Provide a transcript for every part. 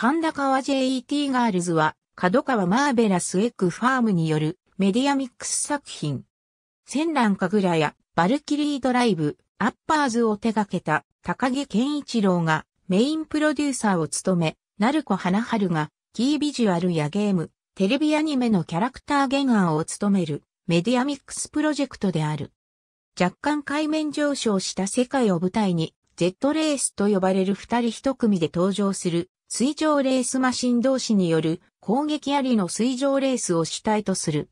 神田川 JET ガールズは、角川マーベラスエッグファームによるメディアミックス作品。戦乱ぐらやバルキリードライブ、アッパーズを手掛けた高木健一郎がメインプロデューサーを務め、鳴子花春がキービジュアルやゲーム、テレビアニメのキャラクター原案を務めるメディアミックスプロジェクトである。若干海面上昇した世界を舞台に、ジェットレースと呼ばれる二人一組で登場する水上レースマシン同士による攻撃ありの水上レースを主体とする。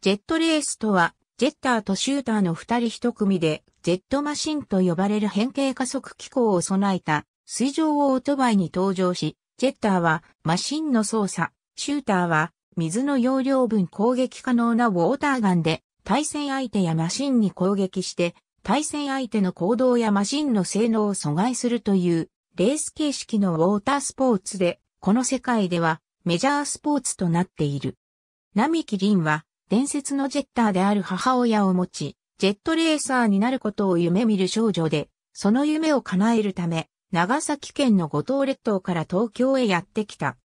ジェットレースとは、ジェッターとシューターの二人一組で、ジェットマシンと呼ばれる変形加速機構を備えた水上オートバイに登場し、ジェッターはマシンの操作、シューターは水の容量分攻撃可能なウォーターガンで対戦相手やマシンに攻撃して対戦相手の行動やマシンの性能を阻害するというレース形式のウォータースポーツで、この世界ではメジャースポーツとなっている。並木林は、伝説のジェッターである母親を持ち、ジェットレーサーになることを夢見る少女で、その夢を叶えるため、長崎県の五島列島から東京へやってきた。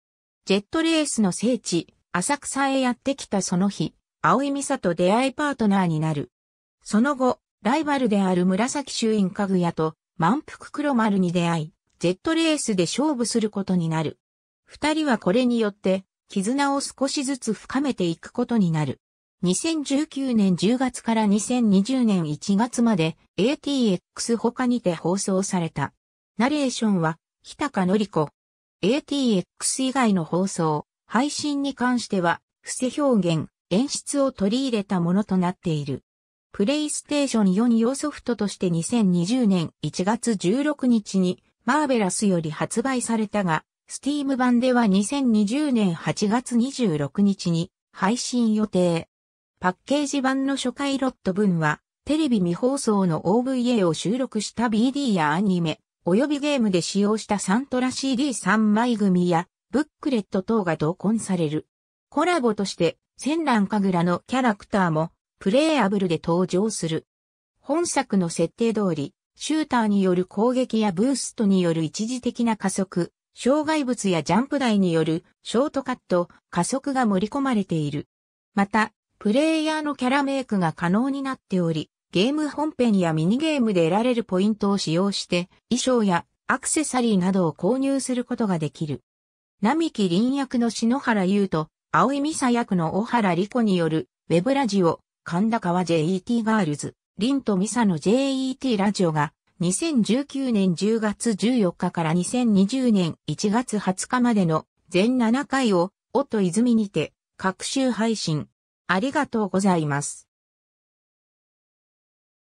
ジェットレースの聖地、浅草へやってきたその日、葵美里と出会いパートナーになる。その後、ライバルである紫衆院家具屋と満腹黒丸に出会い、Z ットレースで勝負することになる。二人はこれによって、絆を少しずつ深めていくことになる。2019年10月から2020年1月まで ATX 他にて放送された。ナレーションは、日高のり子。ATX 以外の放送、配信に関しては、伏せ表現、演出を取り入れたものとなっている。プレイステーション4用ソフトとして2020年1月16日にマーベラスより発売されたが、スティーム版では2020年8月26日に配信予定。パッケージ版の初回ロット分は、テレビ未放送の OVA を収録した BD やアニメ、及びゲームで使用したサントラ CD3 枚組や、ブックレット等が同梱される。コラボとして、戦乱神楽のキャラクターも、プレイアブルで登場する。本作の設定通り、シューターによる攻撃やブーストによる一時的な加速、障害物やジャンプ台によるショートカット、加速が盛り込まれている。また、プレイヤーのキャラメイクが可能になっており、ゲーム本編やミニゲームで得られるポイントを使用して、衣装やアクセサリーなどを購入することができる。並木林役の篠原優と、青井美沙役の小原莉子による、ウェブラジオ、神田川 JET ガールズ。リンとミサの JET ラジオが2019年10月14日から2020年1月20日までの全7回を、音泉にて、各週配信。ありがとうございます。